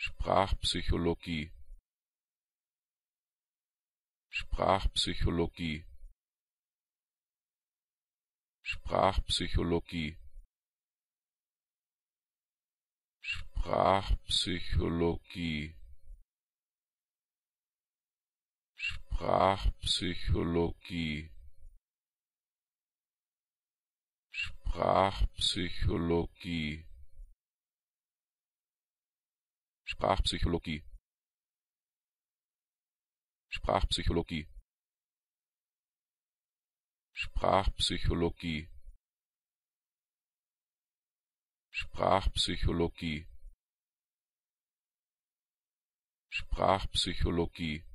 Sprachpsychologie Sprachpsychologie Sprachpsychologie Sprachpsychologie Sprachpsychologie Sprachpsychologie Sprachpsychologie Sprachpsychologie Sprachpsychologie Sprachpsychologie Sprachpsychologie